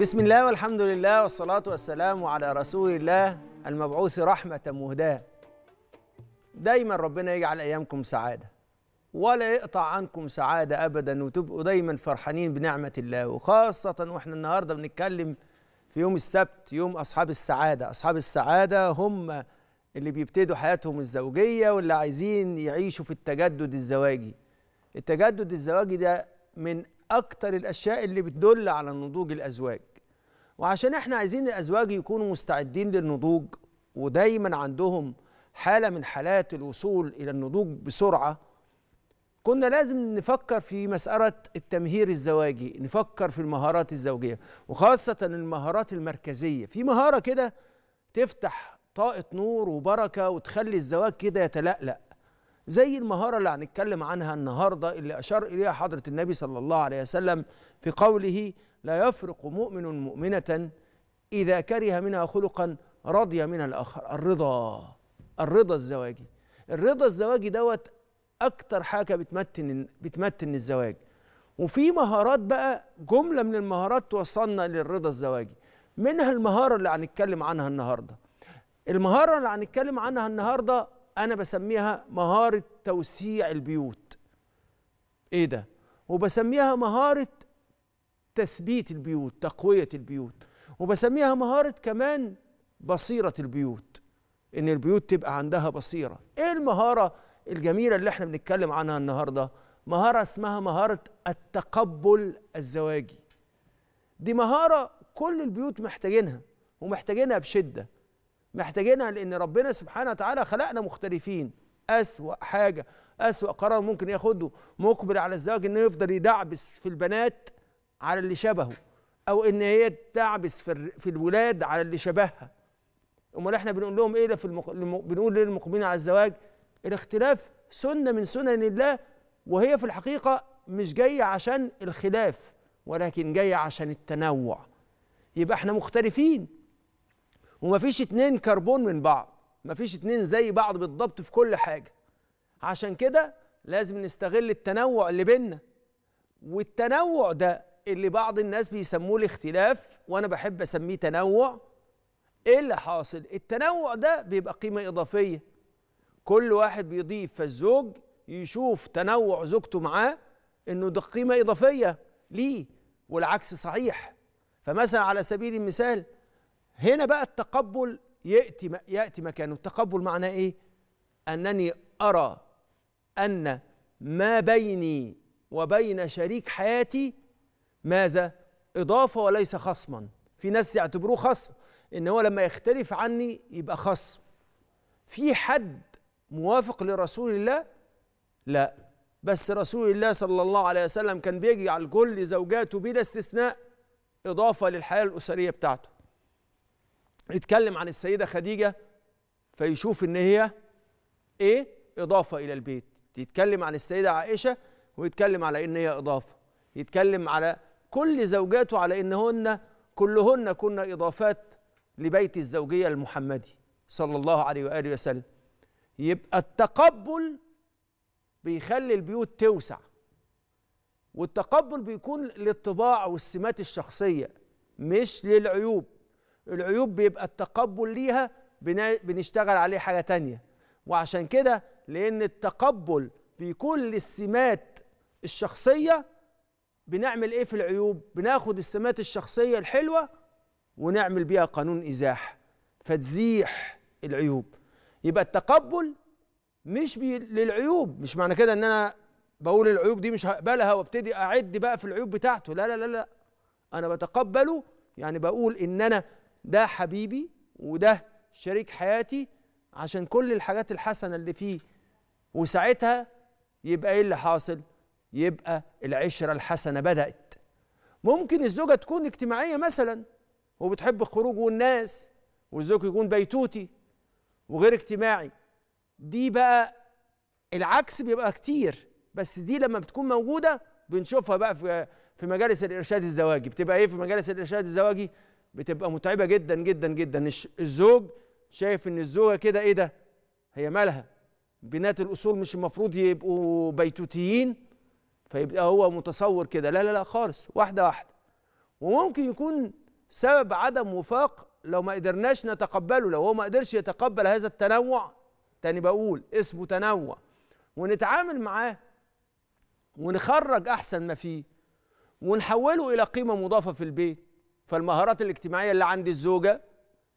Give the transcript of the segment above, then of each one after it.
بسم الله والحمد لله والصلاة والسلام على رسول الله المبعوث رحمة مهداة دايما ربنا يجعل أيامكم سعادة ولا يقطع عنكم سعادة أبدا وتبقوا دايما فرحانين بنعمة الله وخاصة وإحنا النهاردة بنتكلم في يوم السبت يوم أصحاب السعادة أصحاب السعادة هم اللي بيبتدوا حياتهم الزوجية واللي عايزين يعيشوا في التجدد الزواجي التجدد الزواجي ده من اكتر الاشياء اللي بتدل على نضوج الازواج وعشان احنا عايزين الازواج يكونوا مستعدين للنضوج ودايما عندهم حاله من حالات الوصول الى النضوج بسرعه كنا لازم نفكر في مسألة التمهير الزواجي نفكر في المهارات الزوجية وخاصة المهارات المركزية في مهارة كده تفتح طاقة نور وبركة وتخلي الزواج كده يتلألأ زي المهارة اللي هنتكلم عنها النهاردة اللي أشار إليها حضرة النبي صلى الله عليه وسلم في قوله لا يفرق مؤمن مؤمنة إذا كره منها خلقا رضي منها الآخر الرضا الرضا الزواجي الرضا الزواجي دوت أكتر حاجة بتمتن بتمتن الزواج وفي مهارات بقى جملة من المهارات توصلنا للرضا الزواجي منها المهارة اللي هنتكلم عنها النهاردة المهارة اللي هنتكلم عنها النهاردة انا بسميها مهاره توسيع البيوت ايه ده وبسميها مهاره تثبيت البيوت تقويه البيوت وبسميها مهاره كمان بصيره البيوت ان البيوت تبقى عندها بصيره ايه المهاره الجميله اللي احنا بنتكلم عنها النهارده مهاره اسمها مهاره التقبل الزواجي دي مهاره كل البيوت محتاجينها ومحتاجينها بشده محتاجينها لأن ربنا سبحانه وتعالى خلقنا مختلفين أسوأ حاجة أسوأ قرار ممكن ياخده مقبل على الزواج إنه يفضل يدعبس في البنات على اللي شبهه أو إن هي تعبس في, في الولاد على اللي شبهها امال احنا بنقول لهم ايه ده في المق... بنقول للمقبلين على الزواج الاختلاف سنه من سنن الله وهي في الحقيقه مش جايه عشان الخلاف ولكن جايه عشان التنوع يبقى احنا مختلفين وما فيش اتنين كربون من بعض ما فيش اتنين زي بعض بالضبط في كل حاجة عشان كده لازم نستغل التنوع اللي بينا والتنوع ده اللي بعض الناس بيسموه الاختلاف وانا بحب اسميه تنوع ايه اللي حاصل التنوع ده بيبقى قيمة اضافية كل واحد بيضيف فالزوج يشوف تنوع زوجته معاه انه ده قيمة اضافية ليه والعكس صحيح فمثلا على سبيل المثال هنا بقى التقبل يأتي يأتي مكانه التقبل معناه إيه؟ أنني أرى أن ما بيني وبين شريك حياتي ماذا؟ إضافة وليس خصما في ناس يعتبروه خصم إن هو لما يختلف عني يبقى خصم في حد موافق لرسول الله؟ لا بس رسول الله صلى الله عليه وسلم كان بيجي على كل زوجاته بلا استثناء إضافة للحياة الأسرية بتاعته يتكلم عن السيدة خديجة فيشوف ان هي ايه اضافة الى البيت يتكلم عن السيدة عائشة ويتكلم على ان هي اضافة يتكلم على كل زوجاته على انهن كلهن كن اضافات لبيت الزوجية المحمدي صلى الله عليه واله وسلم يبقى التقبل بيخلي البيوت توسع والتقبل بيكون للطباع والسمات الشخصية مش للعيوب العيوب بيبقى التقبل ليها بنشتغل عليه حاجة تانية وعشان كده لأن التقبل بيكون للسمات الشخصية بنعمل إيه في العيوب بناخد السمات الشخصية الحلوة ونعمل بيها قانون إزاح فتزيح العيوب يبقى التقبل مش بي للعيوب مش معنى كده ان انا بقول العيوب دي مش هقبلها وابتدي اعد بقى في العيوب بتاعته لا لا لا لا انا بتقبله يعني بقول ان انا ده حبيبي وده شريك حياتي عشان كل الحاجات الحسنه اللي فيه وساعتها يبقى ايه اللي حاصل؟ يبقى العشره الحسنه بدات. ممكن الزوجه تكون اجتماعيه مثلا وبتحب الخروج والناس والزوج يكون بيتوتي وغير اجتماعي. دي بقى العكس بيبقى كتير بس دي لما بتكون موجوده بنشوفها بقى في في مجالس الارشاد الزواجي بتبقى ايه في مجالس الارشاد الزواجي بتبقى متعبه جدا جدا جدا الزوج شايف ان الزوجه كده ايه ده هي مالها بنات الاصول مش المفروض يبقوا بيتوتيين فيبقى هو متصور كده لا لا لا خالص واحده واحده وممكن يكون سبب عدم وفاق لو ما قدرناش نتقبله لو هو ما قدرش يتقبل هذا التنوع تاني بقول اسمه تنوع ونتعامل معاه ونخرج احسن ما فيه ونحوله الى قيمه مضافه في البيت فالمهارات الاجتماعيه اللي عند الزوجه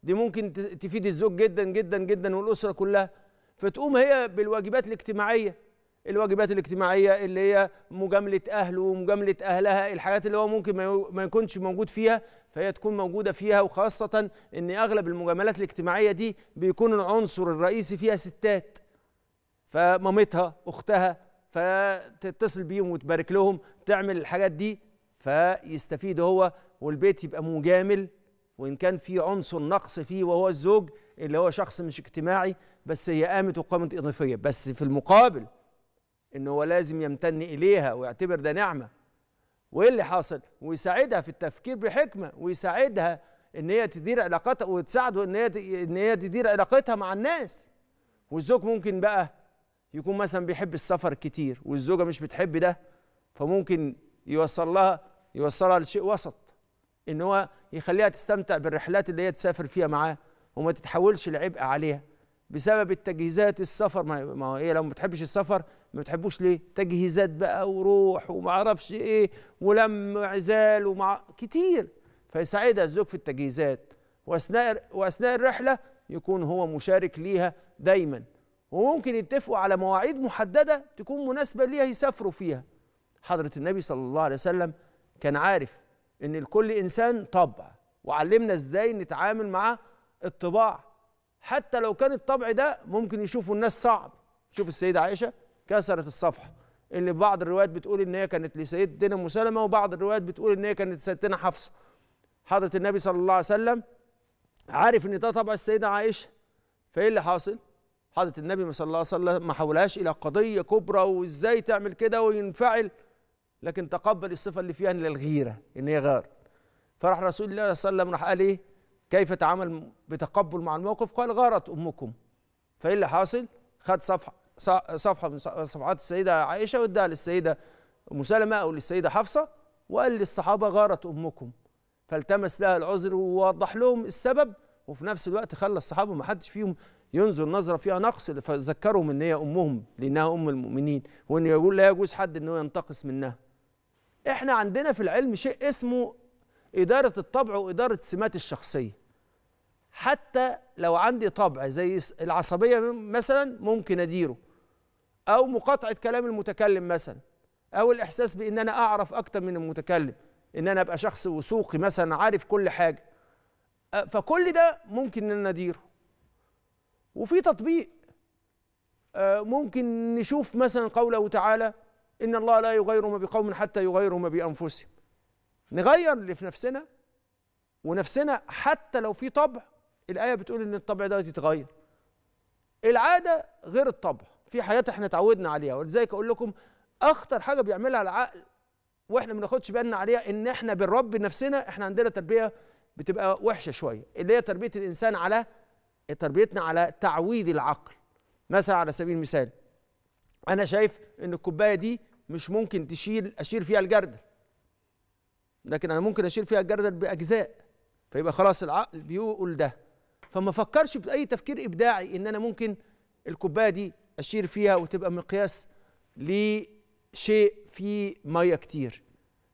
دي ممكن تفيد الزوج جدا جدا جدا والاسره كلها فتقوم هي بالواجبات الاجتماعيه الواجبات الاجتماعيه اللي هي مجامله اهله ومجامله اهلها الحاجات اللي هو ممكن ما يكونش موجود فيها فهي تكون موجوده فيها وخاصه ان اغلب المجاملات الاجتماعيه دي بيكون العنصر الرئيسي فيها ستات فمامتها اختها فتتصل بيهم وتبارك لهم تعمل الحاجات دي فيستفيد هو والبيت يبقى مجامل وإن كان في عنصر نقص فيه وهو الزوج اللي هو شخص مش اجتماعي بس هي قامت وقامت إضافية بس في المقابل إن هو لازم يمتن إليها ويعتبر ده نعمة وإيه اللي حاصل ويساعدها في التفكير بحكمة ويساعدها إن هي تدير علاقتها وتساعده إن هي إن هي تدير علاقتها مع الناس والزوج ممكن بقى يكون مثلا بيحب السفر كتير والزوجة مش بتحب ده فممكن يوصل لها يوصلها لشيء وسط ان هو يخليها تستمتع بالرحلات اللي هي تسافر فيها معاه وما تتحولش لعبء عليها بسبب التجهيزات السفر ما هي لو ما بتحبش السفر ما بتحبوش ليه تجهيزات بقى وروح وما اعرفش ايه ولم عزال ومع كتير فيساعدها الزوج في التجهيزات واثناء واثناء الرحله يكون هو مشارك ليها دايما وممكن يتفقوا على مواعيد محدده تكون مناسبه ليها يسافروا فيها حضره النبي صلى الله عليه وسلم كان عارف ان لكل انسان طبع وعلمنا ازاي نتعامل مع الطباع حتى لو كان الطبع ده ممكن يشوفه الناس صعب شوف السيده عائشه كسرت الصفحه اللي بعض الروايات بتقول ان هي كانت لسيدتنا مسلمه وبعض الروايات بتقول ان هي كانت لسيدتنا حفصه حضره النبي صلى الله عليه وسلم عارف ان ده طبع السيده عائشه فايه اللي حاصل حضره النبي صلى الله عليه وسلم ما حولهاش الى قضيه كبرى وازاي تعمل كده وينفعل لكن تقبل الصفة اللي فيها للغيرة إن هي غار فراح رسول الله صلى الله عليه وسلم راح قال إيه كيف تعامل بتقبل مع الموقف قال غارت أمكم فإيه اللي حاصل خد صفحة صفحة من صفحات السيدة عائشة وادها للسيدة أم سلمة أو للسيدة حفصة وقال للصحابة غارت أمكم فالتمس لها العذر ووضح لهم السبب وفي نفس الوقت خلى الصحابة ما حدش فيهم ينظر نظرة فيها نقص فذكرهم إن هي أمهم لأنها أم المؤمنين وإن يقول لا يجوز حد إنه ينتقص منها احنا عندنا في العلم شيء اسمه إدارة الطبع وإدارة السمات الشخصية حتى لو عندي طبع زي العصبية مثلا ممكن أديره أو مقاطعة كلام المتكلم مثلا أو الإحساس بإن أنا أعرف أكتر من المتكلم إن أنا أبقى شخص وثوقي مثلا عارف كل حاجة فكل ده ممكن إن أنا أديره وفي تطبيق ممكن نشوف مثلا قوله تعالى إن الله لا يغير ما بقوم حتى يغيروا ما بأنفسهم نغير اللي في نفسنا ونفسنا حتى لو في طبع الآية بتقول إن الطبع ده يتغير العادة غير الطبع في حاجات احنا اتعودنا عليها ولذلك أقول لكم أخطر حاجة بيعملها العقل واحنا ما بناخدش بالنا عليها ان احنا بنربي نفسنا احنا عندنا تربيه بتبقى وحشه شويه اللي هي تربيه الانسان على تربيتنا على تعويض العقل مثلا على سبيل المثال انا شايف ان الكوبايه دي مش ممكن تشيل اشيل فيها الجردل لكن انا ممكن اشيل فيها الجردل باجزاء فيبقى خلاص العقل بيقول ده فما فكرش باي تفكير ابداعي ان انا ممكن الكوبايه دي اشيل فيها وتبقى مقياس لشيء فيه ميه كتير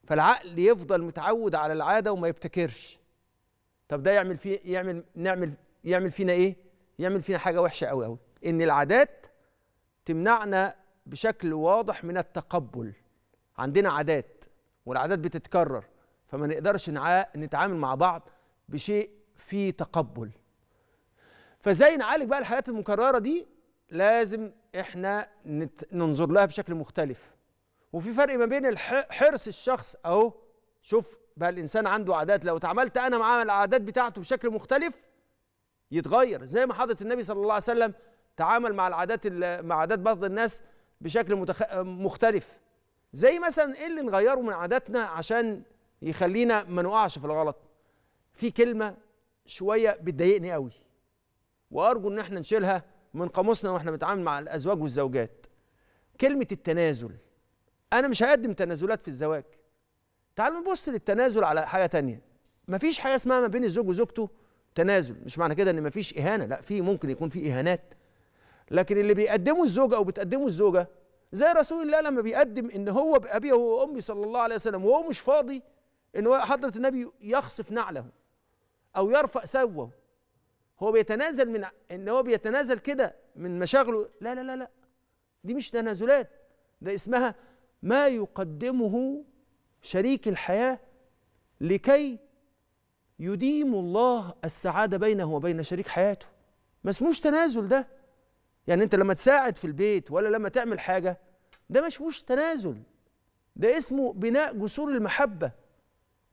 فالعقل يفضل متعود على العاده وما يبتكرش طب ده يعمل فيه يعمل نعمل يعمل فينا ايه يعمل فينا حاجه وحشه قوي قوي ان العادات تمنعنا بشكل واضح من التقبل عندنا عادات والعادات بتتكرر فما نقدرش نتعامل مع بعض بشيء فيه تقبل فازاي نعالج بقى الحالات المكرره دي لازم احنا ننظر لها بشكل مختلف وفي فرق ما بين حرص الشخص او شوف بقى الانسان عنده عادات لو اتعاملت انا مع العادات بتاعته بشكل مختلف يتغير زي ما حضره النبي صلى الله عليه وسلم تعامل مع العادات مع عادات بعض الناس بشكل متخ... مختلف زي مثلا ايه اللي نغيره من عاداتنا عشان يخلينا ما نقعش في الغلط في كلمه شويه بتضايقني قوي وارجو ان احنا نشيلها من قاموسنا واحنا بنتعامل مع الازواج والزوجات كلمه التنازل انا مش هقدم تنازلات في الزواج تعالوا نبص للتنازل على حاجه تانية مفيش حاجه اسمها ما بين الزوج وزوجته تنازل مش معنى كده ان مفيش اهانه لا في ممكن يكون في اهانات لكن اللي بيقدمه الزوج او بتقدمه الزوجه زي رسول الله لما بيقدم ان هو بابيه وامي صلى الله عليه وسلم وهو مش فاضي ان هو حضره النبي يخصف نعله او يرفع ثوبه هو بيتنازل من ان هو بيتنازل كده من مشاغله لا لا لا لا دي مش تنازلات ده اسمها ما يقدمه شريك الحياه لكي يديم الله السعاده بينه وبين شريك حياته ما اسموش تنازل ده يعني انت لما تساعد في البيت ولا لما تعمل حاجه ده مش مش تنازل ده اسمه بناء جسور المحبه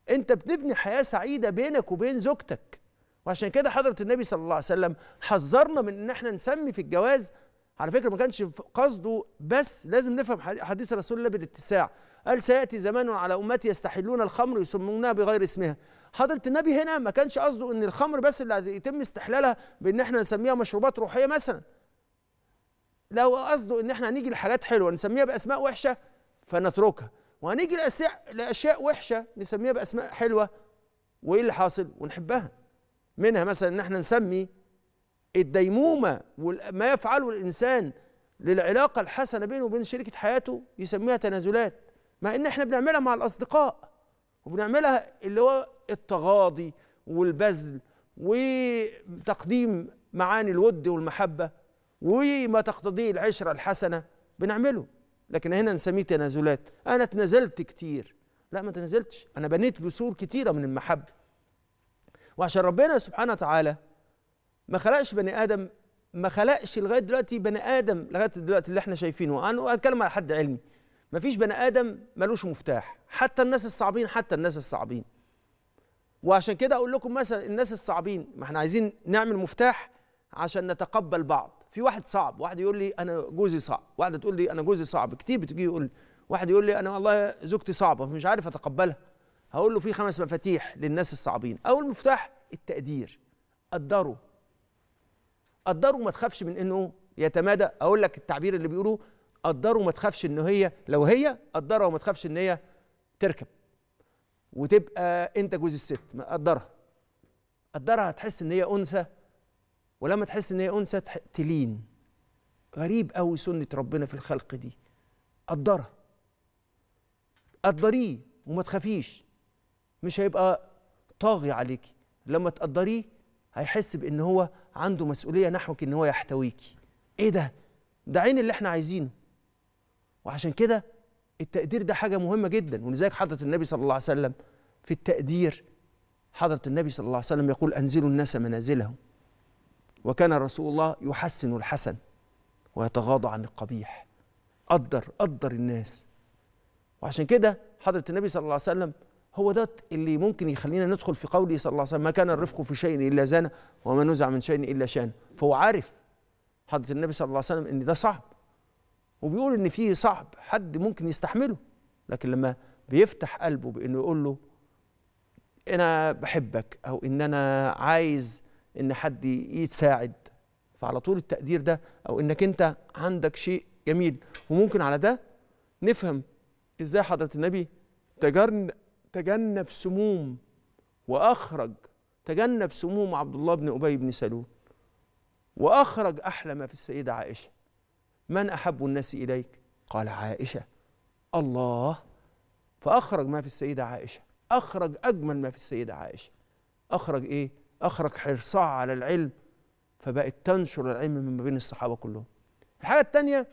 انت بتبني حياه سعيده بينك وبين زوجتك وعشان كده حضره النبي صلى الله عليه وسلم حذرنا من ان احنا نسمي في الجواز على فكره ما كانش قصده بس لازم نفهم حديث رسول الله بالاتساع قال سياتي زمان على امتي يستحلون الخمر يسمونها بغير اسمها حضره النبي هنا ما كانش قصده ان الخمر بس اللي يتم استحلالها بان احنا نسميها مشروبات روحيه مثلا لو قصده ان احنا هنيجي لحاجات حلوه نسميها باسماء وحشه فنتركها وهنيجي لاشياء وحشه نسميها باسماء حلوه وايه اللي حاصل ونحبها منها مثلا ان احنا نسمي الديمومه وما يفعله الانسان للعلاقه الحسنه بينه وبين شريكه حياته يسميها تنازلات مع ان احنا بنعملها مع الاصدقاء وبنعملها اللي هو التغاضي والبذل وتقديم معاني الود والمحبه وما تقتضيه العشرة الحسنة بنعمله لكن هنا نسميه تنازلات أنا تنازلت كتير لا ما تنازلتش أنا بنيت جسور كتيرة من المحبة وعشان ربنا سبحانه وتعالى ما خلقش بني آدم ما خلقش لغاية دلوقتي بني آدم لغاية دلوقتي اللي احنا شايفينه أنا أتكلم على حد علمي ما فيش بني آدم ملوش مفتاح حتى الناس الصعبين حتى الناس الصعبين وعشان كده أقول لكم مثلا الناس الصعبين ما احنا عايزين نعمل مفتاح عشان نتقبل بعض في واحد صعب واحد يقول لي انا جوزي صعب واحده تقول لي انا جوزي صعب كتير بتجي يقول واحد يقول لي انا والله زوجتي صعبه مش عارف اتقبلها هقول له في خمس مفاتيح للناس الصعبين اول مفتاح التقدير قدره قدره ما تخافش من انه يتمادى اقول لك التعبير اللي بيقولوه قدره ما تخافش ان هي لو هي قدرها وما تخافش ان هي تركب وتبقى انت جوز الست قدرها قدرها هتحس ان هي انثى ولما تحس ان هي انثى تلين غريب قوي سنه ربنا في الخلق دي قدرها قدريه وما تخافيش مش هيبقى طاغي عليكي لما تقدريه هيحس بان هو عنده مسؤوليه نحوك ان هو يحتويكي ايه ده ده عين اللي احنا عايزينه وعشان كده التقدير ده حاجه مهمه جدا ولذلك حضره النبي صلى الله عليه وسلم في التقدير حضره النبي صلى الله عليه وسلم يقول انزلوا الناس منازلهم وكان رسول الله يحسن الحسن ويتغاضى عن القبيح قدر قدر الناس وعشان كده حضرة النبي صلى الله عليه وسلم هو ده اللي ممكن يخلينا ندخل في قوله صلى الله عليه وسلم ما كان الرفق في شيء إلا زانه وما نزع من شيء إلا شانه فهو عارف حضرة النبي صلى الله عليه وسلم إن ده صعب وبيقول إن فيه صعب حد ممكن يستحمله لكن لما بيفتح قلبه بإنه يقول له أنا بحبك أو إن أنا عايز ان حد يساعد فعلى طول التقدير ده او انك انت عندك شيء جميل وممكن على ده نفهم ازاي حضره النبي تجنب سموم واخرج تجنب سموم عبد الله بن ابي بن سلول واخرج احلى ما في السيده عائشه من احب الناس اليك قال عائشه الله فاخرج ما في السيده عائشه اخرج اجمل ما في السيده عائشه اخرج ايه أخرج حرصها على العلم فبقت تنشر العلم ما بين الصحابة كلهم الحاجة التانية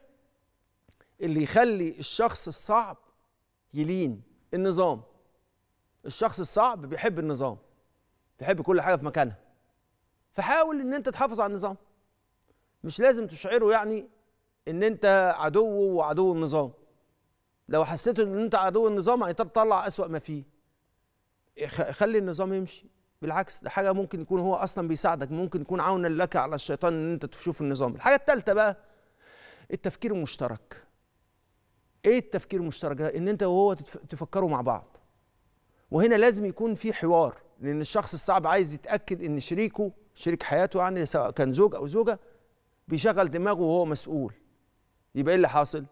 اللي يخلي الشخص الصعب يلين النظام الشخص الصعب بيحب النظام بيحب كل حاجة في مكانها فحاول ان انت تحافظ على النظام مش لازم تشعره يعني ان انت عدوه وعدو النظام لو حسيت ان انت عدو النظام هتطلع اسوأ ما فيه خلي النظام يمشي بالعكس ده حاجه ممكن يكون هو اصلا بيساعدك ممكن يكون عونا لك على الشيطان ان انت تشوف النظام الحاجه الثالثه بقى التفكير المشترك ايه التفكير المشترك ده ان انت وهو تفكروا مع بعض وهنا لازم يكون في حوار لان الشخص الصعب عايز يتاكد ان شريكه شريك حياته يعني سواء كان زوج او زوجه بيشغل دماغه وهو مسؤول يبقى ايه اللي حاصل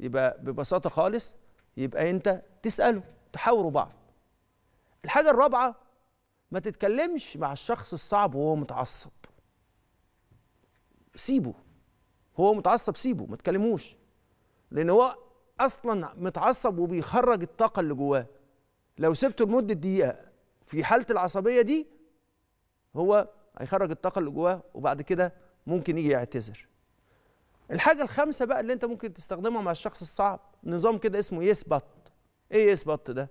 يبقى ببساطه خالص يبقى انت تساله تحاوروا بعض الحاجه الرابعه ما تتكلمش مع الشخص الصعب وهو متعصب سيبه هو متعصب سيبه ما تكلموش لان هو اصلا متعصب وبيخرج الطاقه اللي جواه لو سبته لمده دقيقه في حاله العصبيه دي هو هيخرج الطاقه اللي جواه وبعد كده ممكن يجي يعتذر الحاجه الخامسه بقى اللي انت ممكن تستخدمها مع الشخص الصعب نظام كده اسمه يثبت ايه يثبت ده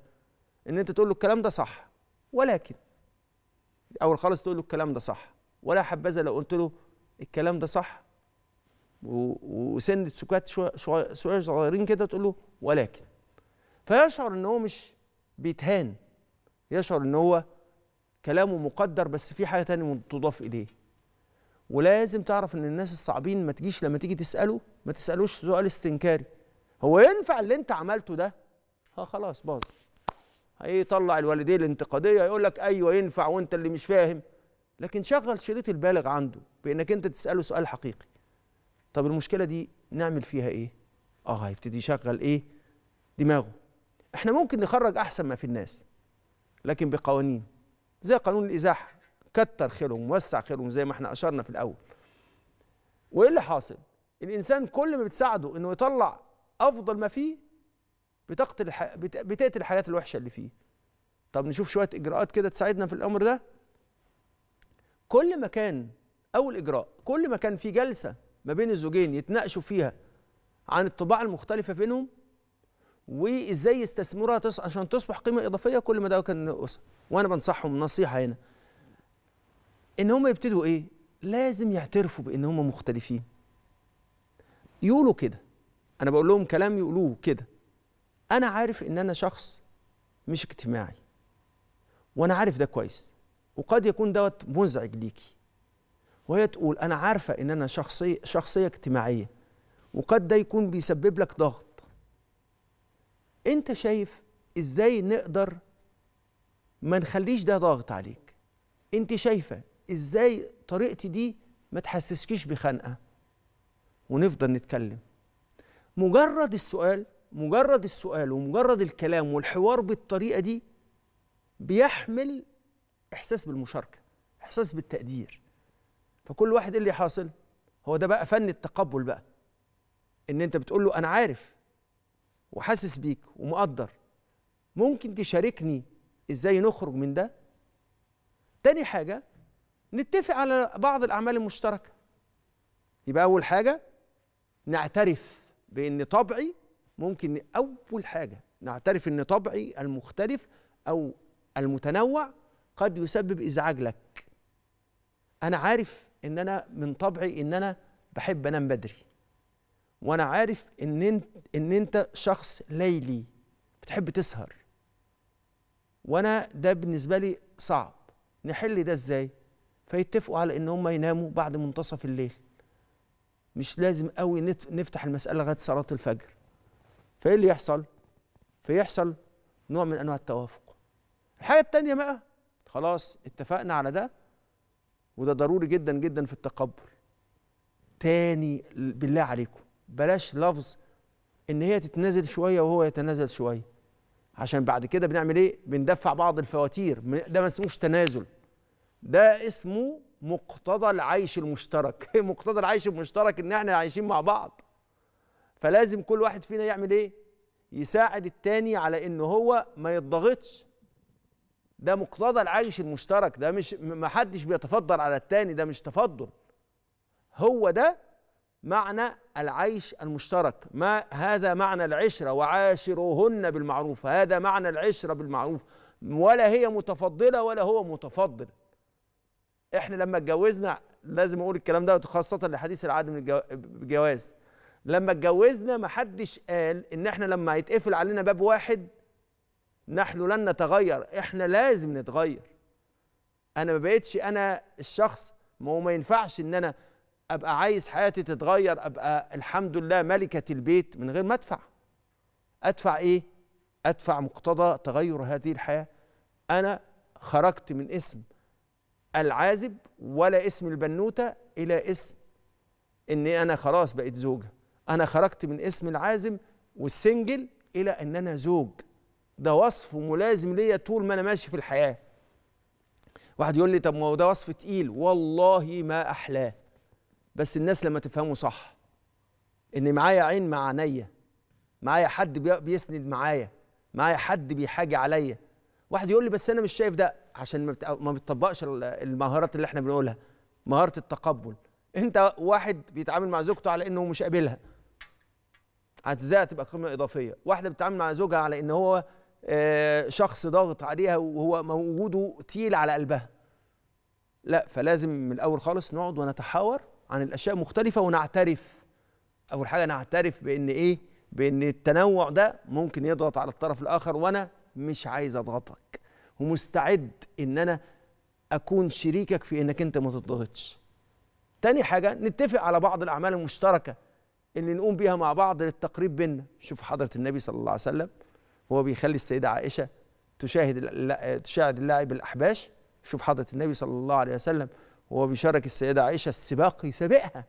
ان انت تقول له الكلام ده صح ولكن اول خالص تقول له الكلام ده صح ولا حبذا لو قلت له الكلام ده صح وسند سكات شويه شويه صغيرين كده تقول له ولكن فيشعر ان هو مش بيتهان يشعر ان هو كلامه مقدر بس في حاجه تانية تضاف اليه ولازم تعرف ان الناس الصعبين ما تجيش لما تيجي تساله ما تسالوش سؤال استنكاري هو ينفع اللي انت عملته ده ها آه خلاص باظ يطلع الوالديه الانتقاديه يقول لك ايوه ينفع وانت اللي مش فاهم لكن شغل شريط البالغ عنده بانك انت تساله سؤال حقيقي طب المشكله دي نعمل فيها ايه اه هيبتدي يشغل ايه دماغه احنا ممكن نخرج احسن ما في الناس لكن بقوانين زي قانون الازاحه كتر خيرهم وسع خيرهم زي ما احنا اشرنا في الاول وايه اللي حاصل الانسان كل ما بتساعده انه يطلع افضل ما فيه بتقتل الح... بت... بتقتل الحاجات الوحشه اللي فيه طب نشوف شويه اجراءات كده تساعدنا في الامر ده كل ما كان اول اجراء كل ما كان في جلسه ما بين الزوجين يتناقشوا فيها عن الطباع المختلفه بينهم وازاي يستثمرها تص... عشان تصبح قيمه اضافيه كل ما ده كان أسر. وانا بنصحهم نصيحه هنا ان هم يبتدوا ايه لازم يعترفوا بان هم مختلفين يقولوا كده انا بقول لهم كلام يقولوه كده انا عارف ان انا شخص مش اجتماعي وانا عارف ده كويس وقد يكون دوت مزعج ليكي وهي تقول انا عارفه ان انا شخصيه شخصيه اجتماعيه وقد ده يكون بيسبب لك ضغط انت شايف ازاي نقدر ما نخليش ده ضاغط عليك انت شايفه ازاي طريقتي دي ما تحسسكيش بخنقه ونفضل نتكلم مجرد السؤال مجرد السؤال ومجرد الكلام والحوار بالطريقه دي بيحمل احساس بالمشاركه احساس بالتقدير فكل واحد ايه اللي حاصل هو ده بقى فن التقبل بقى ان انت بتقول له انا عارف وحاسس بيك ومقدر ممكن تشاركني ازاي نخرج من ده تاني حاجه نتفق على بعض الاعمال المشتركه يبقى اول حاجه نعترف بان طبعي ممكن اول حاجه نعترف ان طبعي المختلف او المتنوع قد يسبب ازعاج لك انا عارف ان انا من طبعي ان انا بحب انام بدري وانا عارف ان انت ان انت شخص ليلي بتحب تسهر وانا ده بالنسبه لي صعب نحل ده ازاي فيتفقوا على ان هم يناموا بعد منتصف الليل مش لازم قوي نفتح المساله لغايه صلاه الفجر فايه اللي يحصل فيحصل نوع من انواع التوافق الحاجه الثانيه بقى خلاص اتفقنا على ده وده ضروري جدا جدا في التقبل تاني بالله عليكم بلاش لفظ ان هي تتنازل شويه وهو يتنازل شويه عشان بعد كده بنعمل ايه بندفع بعض الفواتير ده ما اسموش تنازل ده اسمه مقتضى العيش المشترك مقتضى العيش المشترك ان احنا عايشين مع بعض فلازم كل واحد فينا يعمل ايه يساعد التاني على ان هو ما يتضغطش ده مقتضى العيش المشترك ده مش ما حدش بيتفضل على التاني ده مش تفضل هو ده معنى العيش المشترك ما هذا معنى العشرة وعاشروهن بالمعروف هذا معنى العشرة بالمعروف ولا هي متفضلة ولا هو متفضل احنا لما اتجوزنا لازم اقول الكلام ده خاصة لحديث العقد من الجواز لما اتجوزنا ما حدش قال ان احنا لما هيتقفل علينا باب واحد نحن لن نتغير احنا لازم نتغير انا ما بقتش انا الشخص ما هو ما ينفعش ان انا ابقى عايز حياتي تتغير ابقى الحمد لله ملكه البيت من غير ما ادفع ادفع ايه ادفع مقتضى تغير هذه الحياه انا خرجت من اسم العازب ولا اسم البنوته الى اسم اني انا خلاص بقيت زوجه انا خرجت من اسم العازم والسنجل الى ان انا زوج ده وصف ملازم ليا طول ما انا ماشي في الحياه واحد يقول لي طب ما هو ده وصف تقيل والله ما احلاه بس الناس لما تفهمه صح ان معايا عين مع عينيا معايا حد بيسند معايا معايا حد بيحاجي عليا واحد يقول لي بس انا مش شايف ده عشان ما بتطبقش المهارات اللي احنا بنقولها مهاره التقبل انت واحد بيتعامل مع زوجته على انه مش قابلها هتزاق تبقى قيمه اضافيه واحده بتتعامل مع زوجها على ان هو آه، شخص ضاغط عليها وهو موجوده تقيل على قلبها لا فلازم من الاول خالص نقعد ونتحاور عن الاشياء مختلفه ونعترف اول حاجه نعترف بان ايه بان التنوع ده ممكن يضغط على الطرف الاخر وانا مش عايز اضغطك ومستعد ان انا اكون شريكك في انك انت ما تضغطش تاني حاجه نتفق على بعض الاعمال المشتركه ان نقوم بيها مع بعض للتقريب بينا شوف حضره النبي صلى الله عليه وسلم وهو بيخلي السيده عائشه تشاهد تشاهد اللاعب الاحباش شوف حضره النبي صلى الله عليه وسلم وهو بيشارك السيده عائشه السباق يسابقها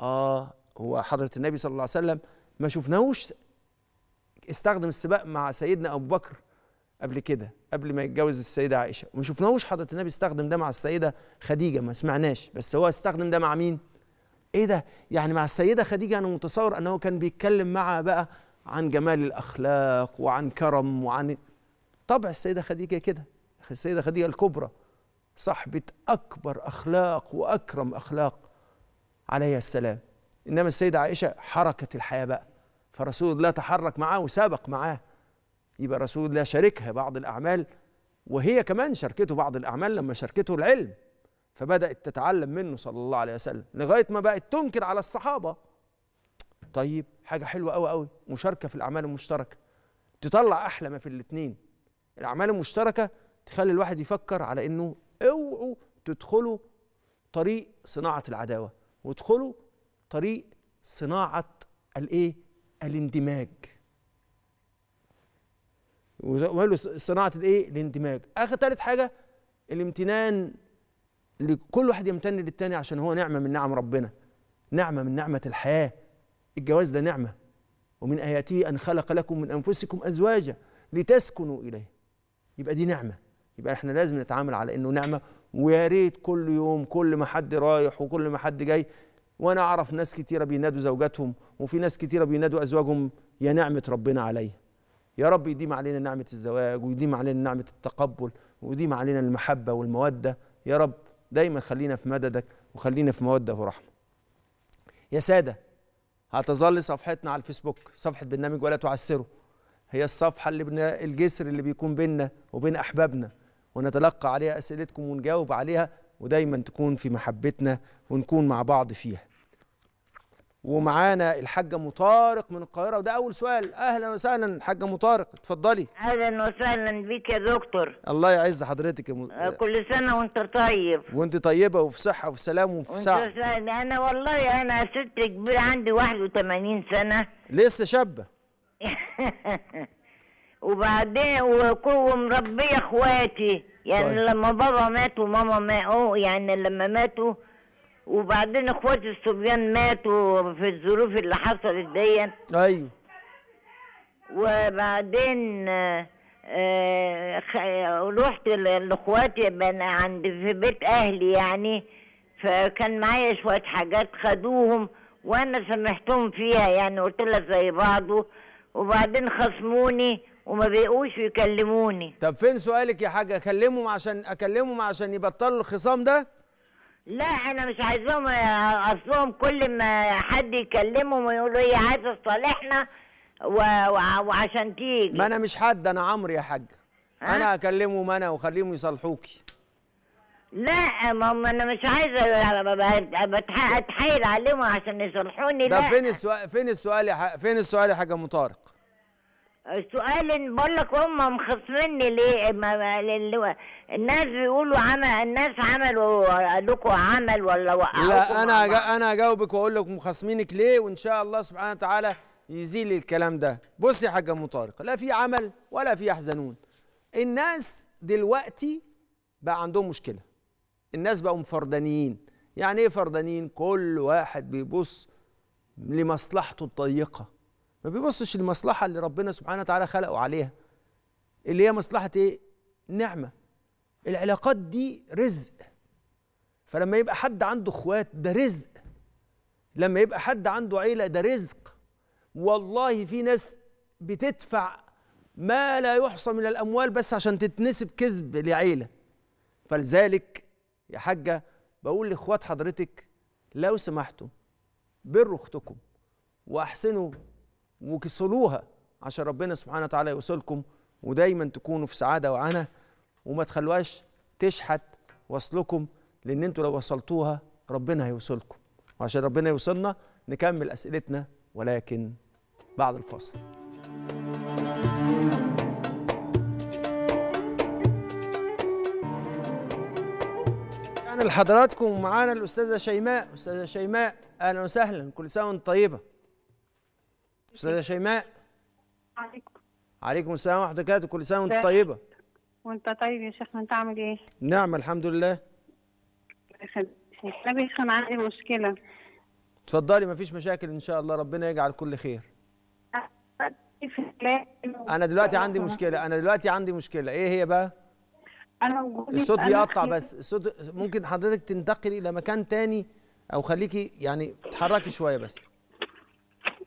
اه هو حضره النبي صلى الله عليه وسلم ما شفناهوش استخدم السباق مع سيدنا ابو بكر قبل كده قبل ما يتجوز السيده عائشه وما شفناهوش حضره النبي استخدم ده مع السيده خديجه ما سمعناش بس هو استخدم ده مع مين ايه ده يعني مع السيده خديجه انا متصور انه كان بيتكلم معها بقى عن جمال الاخلاق وعن كرم وعن طبع السيده خديجه كده السيده خديجه الكبرى صاحبه اكبر اخلاق واكرم اخلاق عليها السلام انما السيده عائشه حركه الحياه بقى فرسول الله تحرك معاه وسابق معاه يبقى رسول الله شاركها بعض الاعمال وهي كمان شاركته بعض الاعمال لما شاركته العلم فبدأت تتعلم منه صلى الله عليه وسلم لغاية ما بقت تنكر على الصحابة طيب حاجة حلوة أوي أوي مشاركة في الأعمال المشتركة تطلع أحلى ما في الاتنين الأعمال المشتركة تخلي الواحد يفكر على إنه اوعوا تدخلوا طريق صناعة العداوة وادخلوا طريق صناعة الإيه؟ الاندماج وقالوا صناعة الإيه؟ الاندماج آخر ثالث حاجة الامتنان كل واحد يمتن للتاني عشان هو نعمة من نعم ربنا نعمة من نعمة الحياة الجواز ده نعمة ومن آياته أن خلق لكم من أنفسكم أزواجا لتسكنوا إليه يبقى دي نعمة يبقى احنا لازم نتعامل على انه نعمة ويا ريت كل يوم كل ما حد رايح وكل ما حد جاي وانا اعرف ناس كتيرة بينادوا زوجاتهم وفي ناس كتيرة بينادوا ازواجهم يا نعمة ربنا عليا يا رب يديم علينا نعمة الزواج ويديم علينا نعمة التقبل ويديم علينا المحبة والمودة يا رب دايما خلينا في مددك وخلينا في موده ورحمه يا ساده هتظل صفحتنا على الفيسبوك صفحه برنامج ولا تعسره هي الصفحه اللي بنا الجسر اللي بيكون بيننا وبين احبابنا ونتلقى عليها اسئلتكم ونجاوب عليها ودايما تكون في محبتنا ونكون مع بعض فيها ومعانا الحاجة مطارق من القاهره وده اول سؤال اهلا وسهلا الحاجة مطارق اتفضلي اهلا وسهلا بيك يا دكتور الله يعز حضرتك م... آه، كل سنه وانت طيب وانت طيبه وفي صحه وفي سلام وفي سعه انا والله انا ست كبيره عندي 81 سنه لسه شابه وبعدين ومربيه اخواتي يعني طيب. لما بابا مات وماما ماتوا يعني لما ماتوا وبعدين اخواتي الصبيان ماتوا في الظروف اللي حصلت دي ايوه وبعدين آه آه رحت لاخواتي عند في بيت اهلي يعني فكان معايا شويه حاجات خدوهم وانا سامحتهم فيها يعني قلت لها زي بعضه وبعدين خصموني وما بيقوش يكلموني طب فين سؤالك يا حاجه اكلمهم عشان اكلمهم عشان يبطلوا الخصام ده لا انا مش عايزهم آه، اصلهم كل ما حد يكلمهم ويقولوا هي عايزه تصالحنا وعشان تيجي ما انا مش حد انا عمرو يا حاج انا اكلمهم انا وخليهم يصالحوكي لا ماما انا مش عايزه آه، آه، اتحايل عليهم عشان يصلحوني لا طب فين السؤال فين السؤال فين السؤال يا حاجه مطارق سؤال بقول لك هم مخصمني ليه ما الناس بيقولوا عمل الناس عملوا قال لكم عمل ولا وقعوا لا انا انا هجاوبك واقول لك مخاصمينك ليه وان شاء الله سبحانه وتعالى يزيل الكلام ده بص يا حاج ام طارق لا في عمل ولا في يحزنون الناس دلوقتي بقى عندهم مشكله الناس بقوا فردانيين يعني ايه فردانيين كل واحد بيبص لمصلحته الضيقه ما بيبصش للمصلحه اللي ربنا سبحانه وتعالى خلقه عليها اللي هي مصلحة ايه؟ نعمة العلاقات دي رزق فلما يبقى حد عنده اخوات ده رزق لما يبقى حد عنده عيلة ده رزق والله في ناس بتدفع ما لا يحصى من الأموال بس عشان تتنسب كذب لعيلة فلذلك يا حاجة بقول لإخوات حضرتك لو سمحتوا بروا أختكم وأحسنوا وكسلوها عشان ربنا سبحانه وتعالى يوصلكم ودايما تكونوا في سعادة وعنا وما تخلوهاش تشحت وصلكم لأن انتوا لو وصلتوها ربنا هيوصلكم وعشان ربنا يوصلنا نكمل أسئلتنا ولكن بعد الفاصل يعني لحضراتكم معانا الأستاذة شيماء أستاذة شيماء أهلا وسهلا كل سنة وانت طيبة استاذه شيماء عليكم عليكم السلام ورحمه الله وبركاته كل سنه وانت طيبه وانت طيب يا شيخ انت عامل ايه نعم الحمد لله انا بيخن عندي مشكله اتفضلي ما فيش مشاكل ان شاء الله ربنا يجعل كل خير انا دلوقتي عندي مشكله انا دلوقتي عندي مشكله ايه هي بقى انا الصوت بيقطع بس الصوت ممكن حضرتك تنتقلي لمكان تاني او خليكي يعني تتحركي شويه بس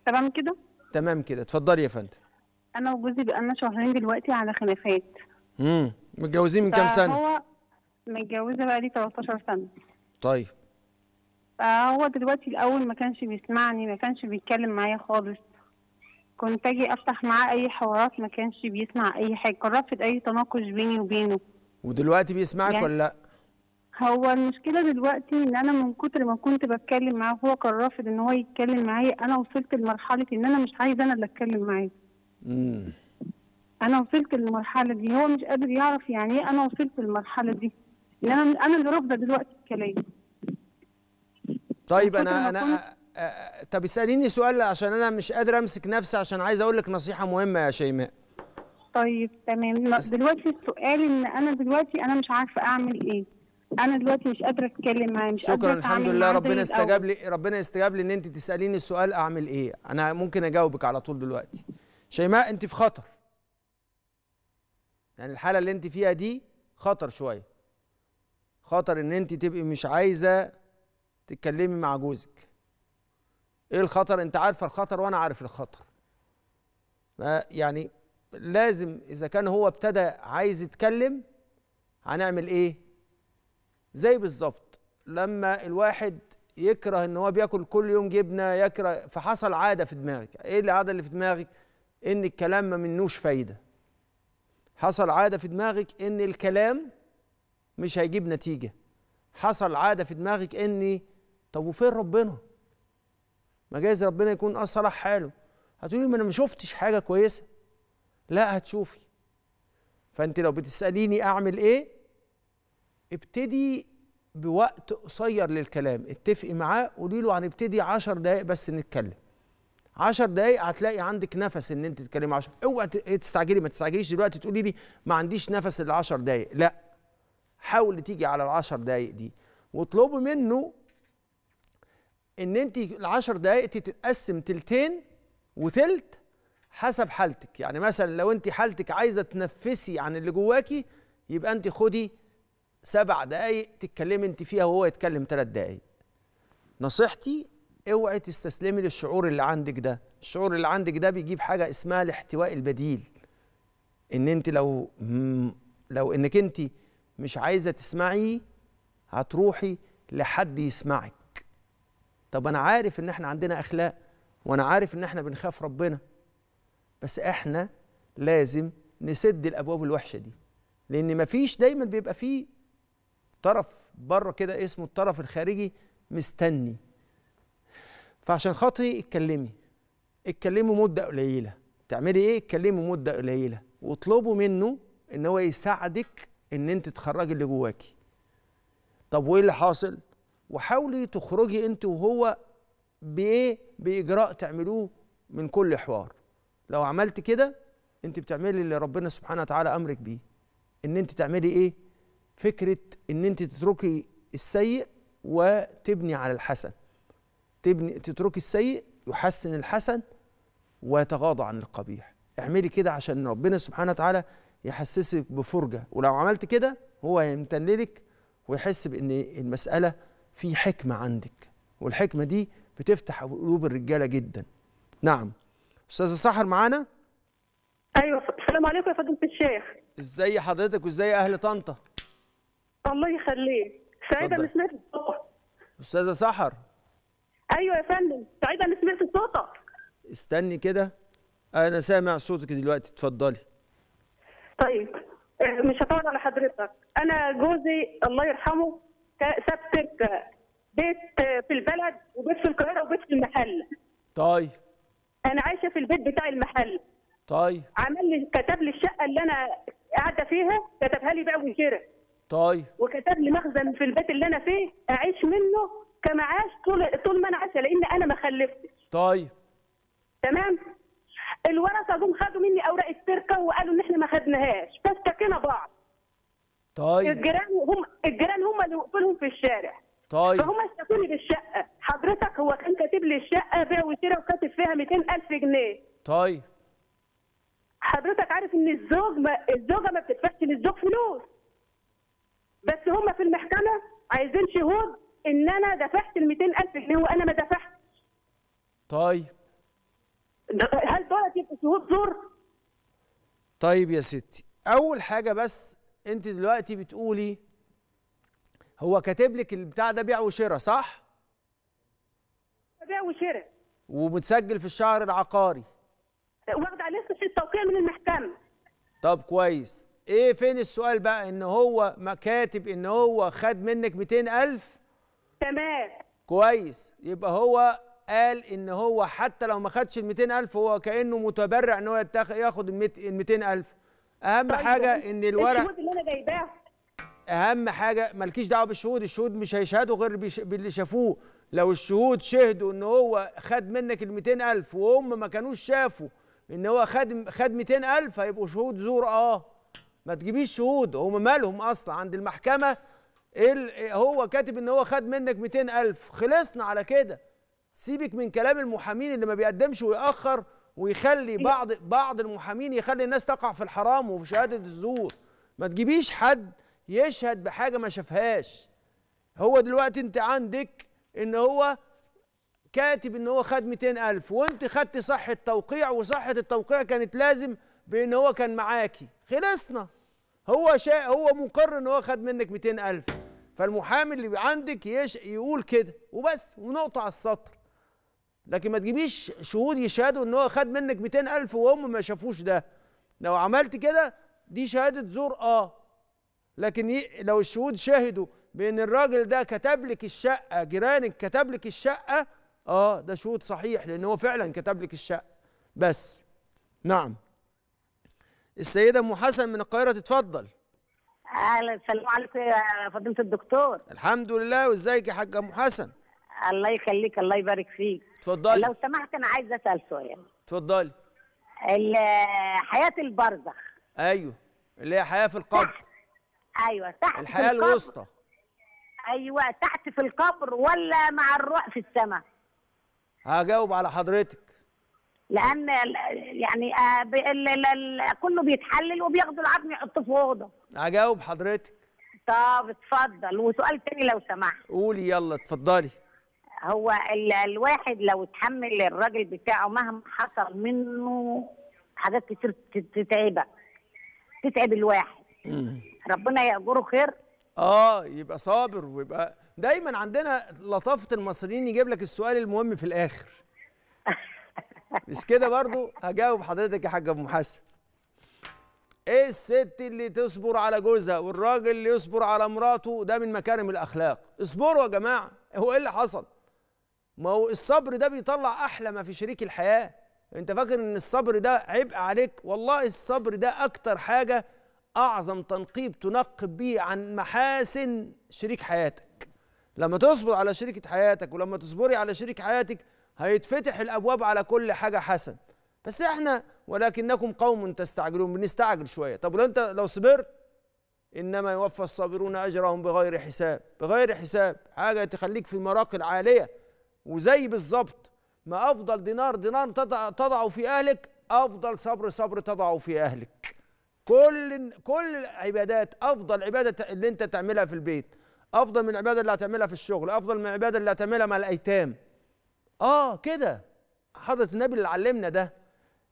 تمام كده تمام كده اتفضلي يا فندم انا وجوزي بقالنا شهرين دلوقتي على خلافات امم متجوزين من كام سنه هو متجوزه بقالي 13 سنه طيب هو دلوقتي الاول ما كانش بيسمعني ما كانش بيتكلم معايا خالص كنت اجي افتح معاه اي حوارات ما كانش بيسمع اي حاجه قربت اي تناقش بيني وبينه ودلوقتي بيسمعك يعني ولا لا هو المشكلة دلوقتي إن أنا من كتر ما كنت بتكلم معاه وهو كان رافض إن هو يتكلم معايا أنا وصلت لمرحلة إن أنا مش عايزة أنا اللي أتكلم معاه. امم أنا وصلت للمرحلة دي هو مش قادر يعرف يعني إيه أنا وصلت للمرحلة دي إن أنا أنا اللي رافضة دلوقتي الكلام. طيب أنا أنا أ... طب اسأليني سؤال عشان أنا مش قادر أمسك نفسي عشان عايز أقول لك نصيحة مهمة يا شيماء. طيب تمام دلوقتي السؤال إن أنا دلوقتي أنا مش عارفة أعمل إيه. انا دلوقتي مش قادره اتكلم معاه مش شكرا الحمد لله ربنا استجاب لي ربنا استجاب لي ان انت تساليني السؤال اعمل ايه انا ممكن اجاوبك على طول دلوقتي شيماء انت في خطر يعني الحاله اللي انت فيها دي خطر شويه خطر ان انت تبقي مش عايزه تتكلمي مع جوزك ايه الخطر انت عارفه الخطر وانا عارف الخطر يعني لازم اذا كان هو ابتدى عايز يتكلم هنعمل ايه زي بالظبط لما الواحد يكره ان هو بياكل كل يوم جبنه يكره فحصل عاده في دماغك ايه العاده اللي في دماغك ان الكلام ما منوش فايده حصل عاده في دماغك ان الكلام مش هيجيب نتيجه حصل عاده في دماغك ان طب وفين ربنا ما جايز ربنا يكون اصلح حاله هتقولي ما انا ما شفتش حاجه كويسه لا هتشوفي فانت لو بتساليني اعمل ايه ابتدي بوقت قصير للكلام اتفقي معاه قولي له هنبتدي 10 دقائق بس نتكلم 10 دقائق هتلاقي عندك نفس ان انت تتكلمي 10 اوعي إيه، تستعجلي ما تستعجليش دلوقتي تقولي لي ما عنديش نفس ال 10 دقائق لا حاولي تيجي على ال 10 دقائق دي واطلبي منه ان انت ال 10 دقائق تتقسم تلتين وتلت حسب حالتك يعني مثلا لو انت حالتك عايزه تنفسي عن اللي جواكي يبقى انت خدي سبع دقايق تتكلمي انت فيها وهو يتكلم ثلاث دقايق نصيحتي اوعي تستسلمي للشعور اللي عندك ده الشعور اللي عندك ده بيجيب حاجه اسمها الاحتواء البديل ان انت لو لو انك انت مش عايزه تسمعي هتروحي لحد يسمعك طب انا عارف ان احنا عندنا اخلاق وانا عارف ان احنا بنخاف ربنا بس احنا لازم نسد الابواب الوحشه دي لان مفيش دايما بيبقى فيه طرف بره كده اسمه الطرف الخارجي مستني فعشان خاطري اتكلمي اتكلموا مده قليله تعملي ايه اتكلموا مده قليله واطلبوا منه ان هو يساعدك ان انت تخرجي اللي جواكي طب وايه اللي حاصل وحاولي تخرجي انت وهو بايه باجراء تعملوه من كل حوار لو عملت كده انت بتعملي اللي ربنا سبحانه وتعالى امرك بيه ان انت تعملي ايه فكره ان انت تتركي السيء وتبني على الحسن تبني تتركي السيء يحسن الحسن ويتغاضى عن القبيح اعملي كده عشان ربنا سبحانه وتعالى يحسسك بفرجه ولو عملت كده هو هيمتن لك ويحس بان المساله في حكمه عندك والحكمه دي بتفتح قلوب الرجاله جدا نعم استاذه سحر معانا ايوه السلام عليكم يا فضيله الشيخ ازي حضرتك وازاي اهل طنطا الله يخليك سعيده ان سمعت صوتك استاذه سحر ايوه يا فندم سعيده ان سمعت صوتك استني كده انا سامع صوتك دلوقتي اتفضلي طيب آه، مش هطول على حضرتك انا جوزي الله يرحمه ساب بيت آه، في البلد وبيت في القاهره وبيت في المحل طيب انا عايشه في البيت بتاع المحل طيب عمل لي كتب لي الشقه اللي انا قاعده فيها كتبها لي بقى وشرا طيب وكتب لي مخزن في البيت اللي انا فيه اعيش منه كمعاش طول طول ما انا عايشه لان انا ما خلفتش طيب تمام الورثه دول خدوا مني اوراق السرقه وقالوا ان احنا ما خدناهاش فاشتكينا بعض طيب الجيران هم الجيران هم اللي وقفلهم في الشارع طيب فهم اشتكوني بالشقه حضرتك هو كان كاتب لي الشقه بيع وشراء وكاتب فيها 200000 جنيه طيب حضرتك عارف ان الزوج ما الزوجه ما بتدفعش للزوج فلوس بس هم في المحكمه عايزين شهود ان انا دفعت ال 200000 جنيه وانا ما دفعتش. طيب هل دولت يبقى شهود زور؟ طيب يا ستي اول حاجه بس انت دلوقتي بتقولي هو كاتب لك البتاع ده بيع وشراء صح؟ بيع وشراء ومتسجل في الشهر العقاري واخد عليه صحه التوقيع من المحكمه طب كويس ايه فين السؤال بقى ان هو مكاتب ان هو خد منك 200000 تمام كويس يبقى هو قال ان هو حتى لو ما خدش ال 200000 هو كانه متبرع ان هو ياخد ال 200000 اهم طيب حاجه ان الورق الشهود اللي انا جايباها اهم حاجه مالكيش دعوه بالشهود الشهود مش هيشهدوا غير باللي شافوه لو الشهود شهدوا ان هو خد منك ال 200000 وهم ما كانوش شافوا ان هو خد خد 200000 هيبقوا شهود زور اه ما تجيبيش شهود هم مالهم اصلا عند المحكمه هو كاتب ان هو خد منك 200000 خلصنا على كده سيبك من كلام المحامين اللي ما بيقدمش ويأخر ويخلي بعض بعض المحامين يخلي الناس تقع في الحرام وفي شهاده الزور ما تجيبيش حد يشهد بحاجه ما شافهاش هو دلوقتي انت عندك ان هو كاتب ان هو خد 200000 وانت خدت صحه توقيع وصحه التوقيع كانت لازم بان هو كان معاكي خلصنا هو شاء هو مقر ان هو خد منك 200000 فالمحامي اللي عندك يش يقول كده وبس ونقطه على السطر لكن ما تجيبيش شهود يشهدوا ان هو خد منك 200000 وهم ما شافوش ده لو عملت كده دي شهاده زور اه لكن لو الشهود شهدوا بان الراجل ده كتب لك الشقه جيرانك كتب لك الشقه اه ده شهود صحيح لان هو فعلا كتب لك الشقه بس نعم السيدة أم حسن من القاهرة تتفضل أهلا السلام عليكم يا فضيلة الدكتور الحمد لله وإزيك يا حاجة أم حسن الله يخليك الله يبارك فيك اتفضلي لو سمحت أنا عايزة أسأل سؤال اتفضلي حياة البرزخ أيوه اللي هي حياة في القبر أيوه تحت الحياة الوسطى أيوه تحت في القبر ولا مع الروح في السماء هجاوب على حضرتك لان يعني آه، كله بيتحلل وبياخدوا العظم يحطوه في اوضه هجاوب حضرتك طب اتفضل وسؤال تاني لو سمحت قولي يلا اتفضلي هو الواحد لو اتحمل الراجل بتاعه مهما حصل منه حاجات كتير تتعبك تتعب الواحد ربنا يأجره خير اه يبقى صابر ويبقى دايما عندنا لطافه المصريين يجيب لك السؤال المهم في الاخر مش كده برضو هجاوب حضرتك يا حاج ابو محسن ايه الست اللي تصبر على جوزها والراجل اللي يصبر على مراته ده من مكارم الاخلاق اصبروا يا جماعه هو ايه اللي حصل ما هو الصبر ده بيطلع احلى ما في شريك الحياه انت فاكر ان الصبر ده عبء عليك والله الصبر ده اكتر حاجه اعظم تنقيب تنقب بيه عن محاسن شريك حياتك لما تصبر على شريكه حياتك ولما تصبري على شريك حياتك هيتفتح الابواب على كل حاجه حسن بس احنا ولكنكم قوم تستعجلون بنستعجل شويه طب لو انت لو صبرت انما يوفى الصابرون اجرهم بغير حساب بغير حساب حاجه تخليك في المراقي العاليه وزي بالظبط ما افضل دينار دينار تضعه في اهلك افضل صبر صبر تضعه في اهلك كل كل العبادات افضل عباده اللي انت تعملها في البيت افضل من العباده اللي هتعملها في الشغل افضل من العباده اللي هتعملها مع الايتام اه كده حضره النبي اللي علمنا ده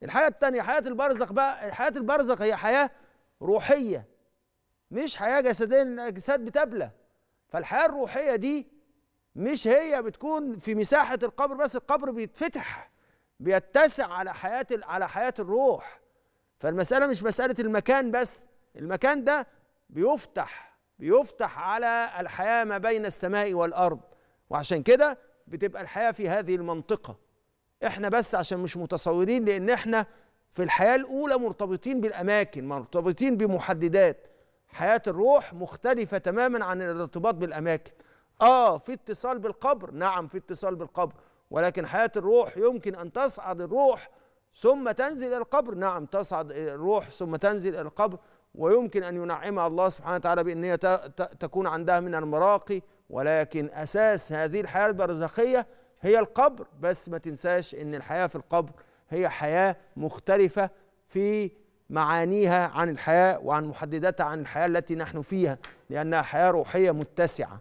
الحياه الثانيه حياه البرزخ بقى حياه البرزخ هي حياه روحيه مش حياه جسديه الاجساد بتبلى فالحياه الروحيه دي مش هي بتكون في مساحه القبر بس القبر بيتفتح بيتسع على حياه على حياه الروح فالمساله مش مساله المكان بس المكان ده بيفتح بيفتح على الحياه ما بين السماء والارض وعشان كده بتبقى الحياه في هذه المنطقه احنا بس عشان مش متصورين لان احنا في الحياه الاولى مرتبطين بالاماكن مرتبطين بمحددات حياه الروح مختلفه تماما عن الارتباط بالاماكن اه في اتصال بالقبر نعم في اتصال بالقبر ولكن حياه الروح يمكن ان تصعد الروح ثم تنزل الى القبر نعم تصعد الروح ثم تنزل الى القبر ويمكن ان ينعمها الله سبحانه وتعالى بان هي تكون عندها من المراقي ولكن اساس هذه الحياه البرزخيه هي القبر بس ما تنساش ان الحياه في القبر هي حياه مختلفه في معانيها عن الحياه وعن محدداتها عن الحياه التي نحن فيها لانها حياه روحيه متسعه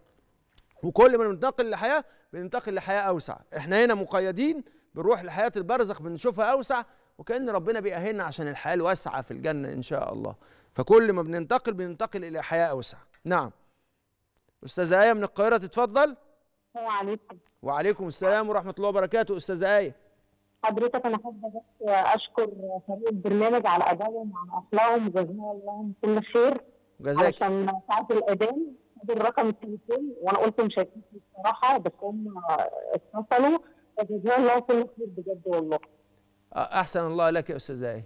وكل ما بننتقل لحياه بننتقل لحياه اوسع احنا هنا مقيدين بنروح لحياه البرزخ بنشوفها اوسع وكان ربنا بيأهلنا عشان الحياه الواسعه في الجنه ان شاء الله فكل ما بننتقل بننتقل الى حياه اوسع نعم استاذه ايه من القاهره تتفضل وعليكم وعليكم السلام ورحمه الله وبركاته استاذه ايه حضرتك انا حابه بس اشكر فريق البرنامج على ادائهم وعلى اخلاقهم جزاهم الله كل خير جزاك عشان ساعه الاذان خدوا الرقم التليفون وانا قلت مش هيكفي الصراحة بس هم اتصلوا فجزاهم الله كل خير بجد والله احسن الله لك يا استاذه ايه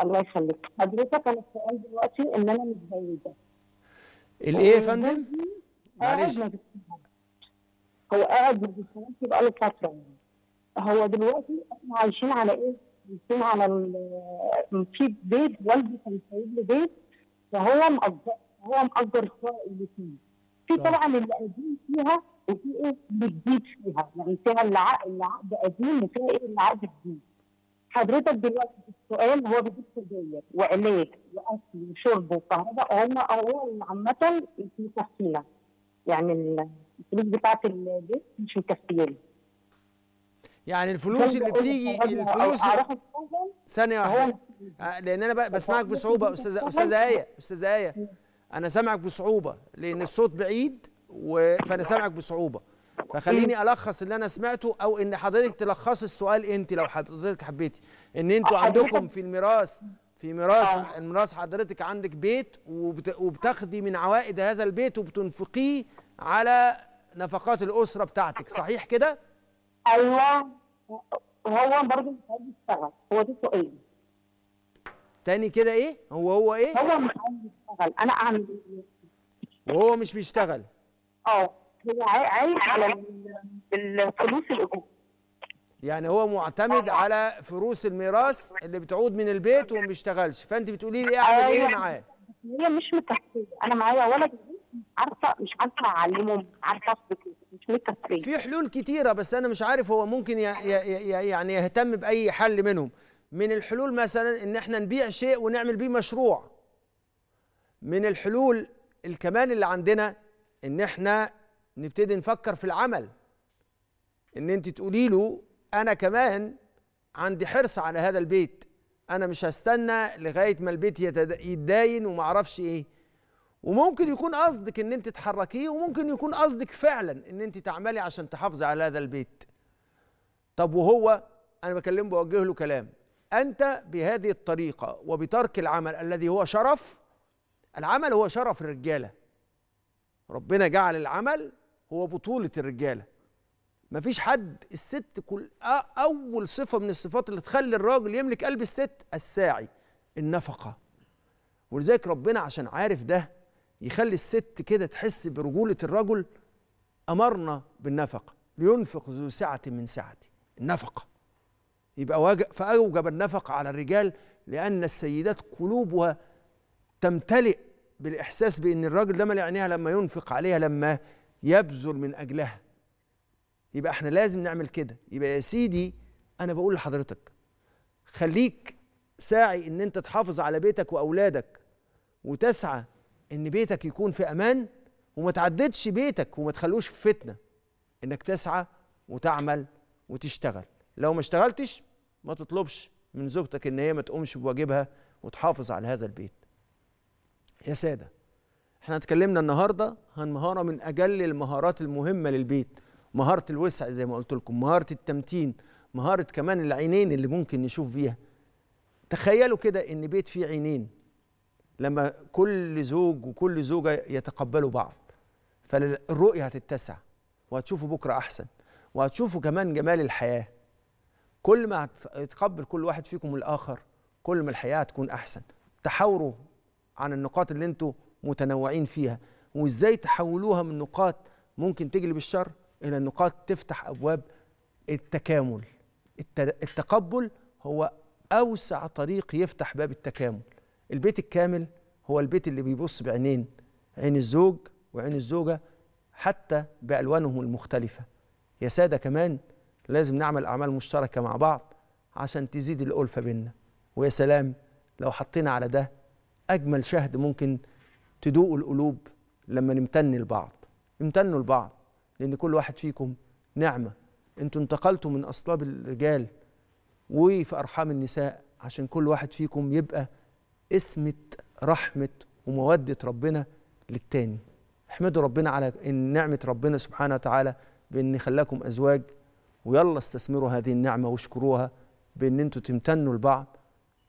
الله يخليك حضرتك انا السؤال دلوقتي ان انا متزوجه الايه يا آه، فندم؟ معلش هو قاعد ما بيشتغلش بقاله فتره يعني هو دلوقتي احنا عايشين على ايه؟ عايشين على في بيت والدي كان سايب له بيت فهو مأجر هو مأجر اللي فيه في طيب. طبعا اللي قديم فيها وفي ايه اللي جديد فيها يعني فيها اللي عقد قديم وفيها ايه اللي عقد جديد حضرتك دلوقتي السؤال هو بيجيب سجاير وعلاج واكل وشرب وكهرباء هم هو عامة في تحصيلك يعني الفلوس بتاعت البيت مش مكفيه يعني الفلوس اللي بتيجي الفلوس ثانيه واحده آه، لان انا بسمعك بصعوبه استاذه استاذه ايه استاذه ايه انا سامعك بصعوبه لان الصوت بعيد و... فانا سامعك بصعوبه فخليني الخص اللي انا سمعته او ان حضرتك تلخصي السؤال انت لو حضرتك حبيتي ان انتوا عندكم في الميراث في ميراث آه. الميراث حضرتك عندك بيت وبتاخدي من عوائد هذا البيت وبتنفقيه على نفقات الاسره بتاعتك صحيح كده ايوه هو برضه مش عايز يشتغل هو ده سؤال تاني كده ايه هو هو ايه هو مش عايز يشتغل انا اعمل إيه؟ وهو مش بيشتغل اه هو عايش على الفلوس الاجور يعني هو معتمد على فلوس الميراث اللي بتعود من البيت وما بيشتغلش فانت بتقولي لي اعمل ايه معاه هي مش متكفيه انا معايا ولد عارفه مش عارفه اعلمه عارفه مش متكفيه في حلول كتيره بس انا مش عارف هو ممكن يعني يهتم باي حل منهم من الحلول مثلا ان احنا نبيع شيء ونعمل بيه مشروع من الحلول الكمان اللي عندنا ان احنا نبتدي نفكر في العمل ان انت تقولي له انا كمان عندي حرص على هذا البيت انا مش هستنى لغايه ما البيت يتداين وما اعرفش ايه وممكن يكون قصدك ان انت تحركيه وممكن يكون قصدك فعلا ان انت تعملي عشان تحافظي على هذا البيت طب وهو انا بكلمه بوجه له كلام انت بهذه الطريقه وبترك العمل الذي هو شرف العمل هو شرف الرجاله ربنا جعل العمل هو بطوله الرجاله مفيش حد الست كل اول صفه من الصفات اللي تخلي الراجل يملك قلب الست الساعي النفقه ولذلك ربنا عشان عارف ده يخلي الست كده تحس برجوله الرجل امرنا بالنفقه لينفق ذو سعه من سعته النفقه يبقى واجب فاوجب النفقه على الرجال لان السيدات قلوبها تمتلئ بالاحساس بان الراجل ده مال عينيها لما ينفق عليها لما يبذل من اجلها يبقى احنا لازم نعمل كده يبقى يا سيدي انا بقول لحضرتك خليك ساعي ان انت تحافظ على بيتك واولادك وتسعى ان بيتك يكون في امان وما تعددش بيتك وما تخلوش في فتنه انك تسعى وتعمل وتشتغل لو ما اشتغلتش ما تطلبش من زوجتك ان هي ما تقومش بواجبها وتحافظ على هذا البيت يا ساده احنا اتكلمنا النهارده عن مهاره من اجل المهارات المهمه للبيت مهاره الوسع زي ما قلت لكم مهاره التمتين مهاره كمان العينين اللي ممكن نشوف فيها تخيلوا كده ان بيت فيه عينين لما كل زوج وكل زوجه يتقبلوا بعض فالرؤيه هتتسع وهتشوفوا بكره احسن وهتشوفوا كمان جمال الحياه كل ما يتقبل كل واحد فيكم الاخر كل ما الحياه هتكون احسن تحاوروا عن النقاط اللي انتوا متنوعين فيها وازاي تحولوها من نقاط ممكن تجلب الشر الى النقاط تفتح ابواب التكامل التقبل هو اوسع طريق يفتح باب التكامل البيت الكامل هو البيت اللي بيبص بعينين عين الزوج وعين الزوجه حتى بالوانهم المختلفه يا ساده كمان لازم نعمل اعمال مشتركه مع بعض عشان تزيد الالفه بينا ويا سلام لو حطينا على ده اجمل شهد ممكن تدوقه القلوب لما نمتن لبعض امتنوا لبعض لأن كل واحد فيكم نعمة أنتوا انتقلتوا من أصلاب الرجال وفي أرحام النساء عشان كل واحد فيكم يبقى اسمة رحمة ومودة ربنا للتاني احمدوا ربنا على إن نعمة ربنا سبحانه وتعالى بأن خلاكم أزواج ويلا استثمروا هذه النعمة واشكروها بأن أنتوا تمتنوا لبعض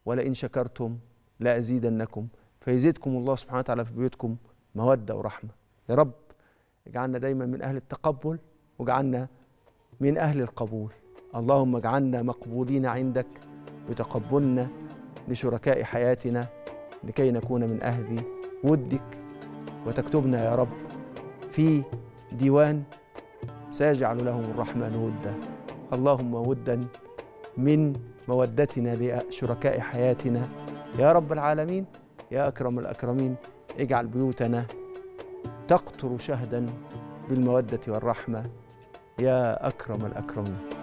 ولئن شكرتم لأزيدنكم فيزيدكم الله سبحانه وتعالى في بيوتكم مودة ورحمة يا رب اجعلنا دايما من أهل التقبل واجعلنا من أهل القبول اللهم اجعلنا مقبولين عندك بتقبلنا لشركاء حياتنا لكي نكون من أهل ودك وتكتبنا يا رب في ديوان سيجعل لهم الرحمن ودا اللهم ودا من مودتنا لشركاء حياتنا يا رب العالمين يا أكرم الأكرمين اجعل بيوتنا تقطر شهدا بالمودة والرحمة يا أكرم الأكرمين